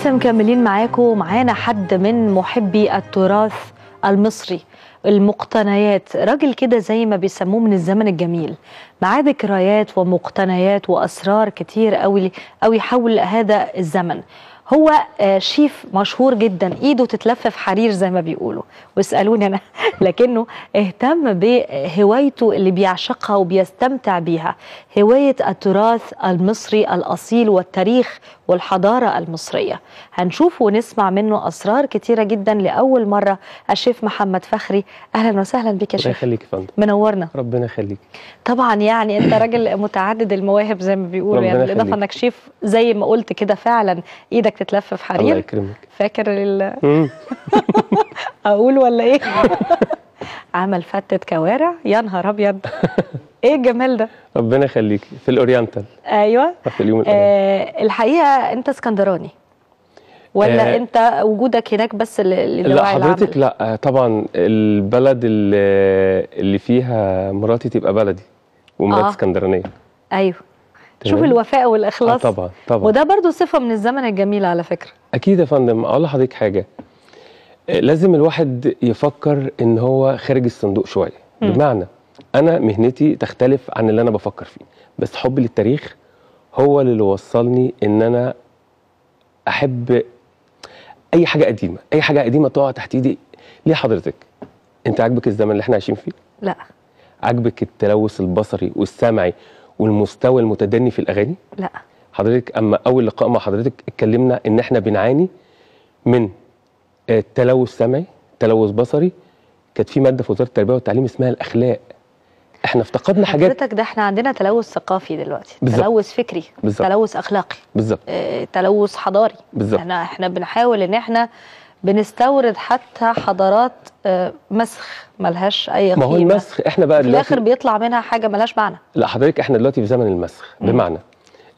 لسه مكملين معاكم ومعانا حد من محبي التراث المصري المقتنيات راجل كده زي ما بيسموه من الزمن الجميل معاه ذكريات ومقتنيات واسرار كتير قوي قوي حول هذا الزمن هو آه، شيف مشهور جدا ايده تتلف في حرير زي ما بيقولوا واسالوني انا لكنه اهتم بهوايته اللي بيعشقها وبيستمتع بيها هوايه التراث المصري الاصيل والتاريخ والحضارة المصرية هنشوف ونسمع منه أسرار كتيرة جدا لأول مرة الشيف محمد فخري أهلا وسهلا بك يا شيخ يخليك فندم منورنا ربنا يخليك طبعا يعني أنت راجل متعدد المواهب زي ما بيقولوا يعني بالإضافة أنك شيف زي ما قلت كده فعلا إيدك تتلف في حرير الله يكرمك فاكر ال... أقول ولا إيه؟ عمل فتة كوارع يا نهار أبيض ايه الجمال ده ربنا يخليكي في الاورينتال ايوه في اليوم الاول آه الحقيقه انت اسكندراني ولا آه انت وجودك هناك بس اللي لا حضرتك العمل. لا آه، طبعا البلد آه، اللي فيها مراتي تبقى بلدي ومراتي آه. اسكندرانيه ايوه تمام. شوف الوفاء والاخلاص آه طبعا طبعا وده برضو صفه من الزمن الجميل على فكره اكيد يا فندم اقول لحضرتك حاجه آه، لازم الواحد يفكر ان هو خارج الصندوق شويه بمعنى انا مهنتي تختلف عن اللي انا بفكر فيه بس حبي للتاريخ هو اللي وصلني ان انا احب اي حاجه قديمه اي حاجه قديمه تقع تحت ايدي ليه حضرتك انت عاجبك الزمن اللي احنا عايشين فيه لا عاجبك التلوث البصري والسمعي والمستوى المتدني في الاغاني لا حضرتك اما اول لقاء مع حضرتك اتكلمنا ان احنا بنعاني من آه، تلوث سمعي تلوث بصري كانت في ماده في وزاره التربيه والتعليم اسمها الاخلاق احنا افتقدنا حاجات حضرتك ده احنا عندنا تلوث ثقافي دلوقتي بالزبط. تلوث فكري بالزبط. تلوث اخلاقي بالظبط اه تلوث حضاري بالظبط احنا احنا بنحاول ان احنا بنستورد حتى حضارات اه مسخ ملهاش اي قيمه ما هو المسخ احنا بقى في الاخر بيطلع منها حاجه ملهاش معنى لا حضرتك احنا دلوقتي في زمن المسخ بمعنى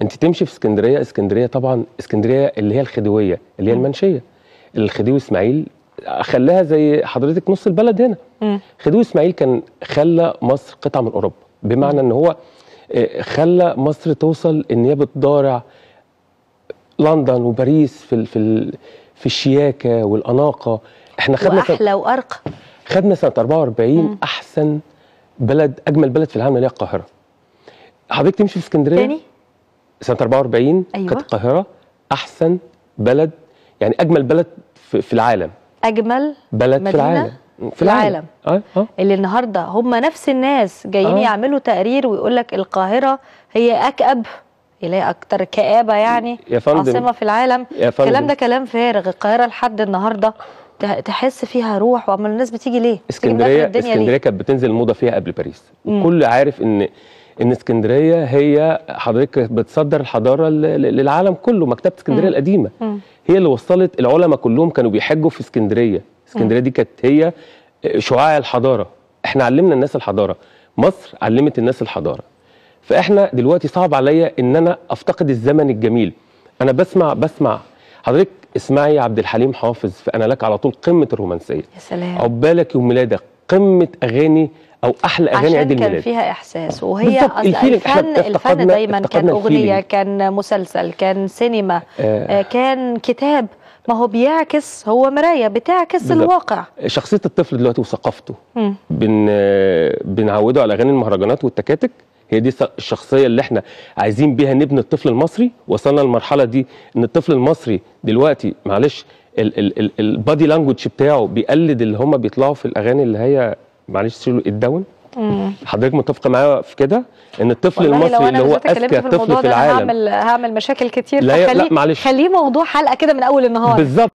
انت تمشي في اسكندريه اسكندريه طبعا اسكندريه اللي هي الخديويه اللي هي المنشيه الخديوي اسماعيل خلاها زي حضرتك نص البلد هنا خديوي اسماعيل كان خلى مصر قطعه من اوروبا بمعنى ان هو آه، خلى مصر توصل ان هي بتضارع لندن وباريس في في في الشياكه والاناقه احنا خدنا واحلى وارقى خدنا سنه 44 مم. احسن بلد اجمل بلد في العالم اللي هي القاهره حضرتك تمشي في اسكندريه تاني سنه 44 أيوة. كانت القاهره احسن بلد يعني اجمل بلد في العالم اجمل بلد في العالم في العالم, العالم. أه؟ أه؟ اللي النهارده هم نفس الناس جايين أه؟ يعملوا تقرير ويقول لك القاهره هي اكأب اللي هي اكتر كآبه يعني يا فندم. عاصمه في العالم يا فندم. الكلام ده كلام فارغ القاهره لحد النهارده تحس فيها روح وعمال الناس بتيجي ليه؟ اسكندريه اسكندريه كانت بتنزل الموضه فيها قبل باريس الكل عارف ان ان اسكندريه هي حضرتك بتصدر الحضاره للعالم كله مكتبه اسكندريه القديمه مم. هي اللي وصلت العلماء كلهم كانوا بيحجوا في اسكندريه اسكندريه دي كانت هي آه، شعاع الحضاره احنا علمنا الناس الحضاره مصر علمت الناس الحضاره فاحنا دلوقتي صعب عليا ان انا افتقد الزمن الجميل انا بسمع بسمع حضرتك اسمعي عبد الحليم حافظ فانا لك على طول قمه الرومانسيه يا سلام عقبالك يوم ميلادك قمه اغاني او احلى اغاني عيد الميلاد كان فيها احساس آه. وهي الفن الفن دايما كان اغنيه كان مسلسل كان سينما آه. آه كان كتاب ما هو بيعكس هو مرايه بتعكس بالضبط. الواقع شخصيه الطفل دلوقتي وثقافته بن بنعوده على اغاني المهرجانات والتكاتك هي دي الشخصيه اللي احنا عايزين بيها نبني الطفل المصري وصلنا للمرحله دي ان الطفل المصري دلوقتي معلش البادي لانجوج بتاعه بيقلد اللي هم بيطلعوا في الاغاني اللي هي معلش سيلو الداون حضرتك متفقه معايا في كده ان الطفل المصري اللي هو اذكى طفل في العالم هعمل هعمل مشاكل كتير لا, لا معلش خليه موضوع حلقه كده من اول النهار بالظبط